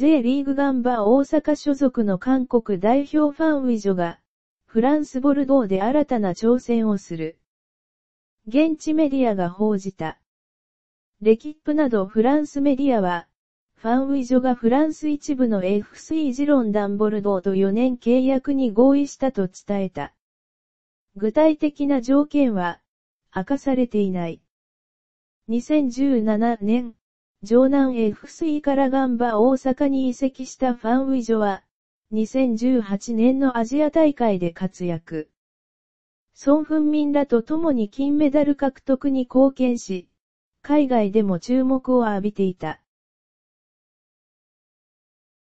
J リーグガンバ大阪所属の韓国代表ファンウィジョが、フランスボルドーで新たな挑戦をする。現地メディアが報じた。レキップなどフランスメディアは、ファンウィジョがフランス一部の FC ジロンダンボルドーと4年契約に合意したと伝えた。具体的な条件は、明かされていない。2017年、城南 F c からガンバ大阪に移籍したファンウィジョは、2018年のアジア大会で活躍。ソン・フンミンらと共に金メダル獲得に貢献し、海外でも注目を浴びていた。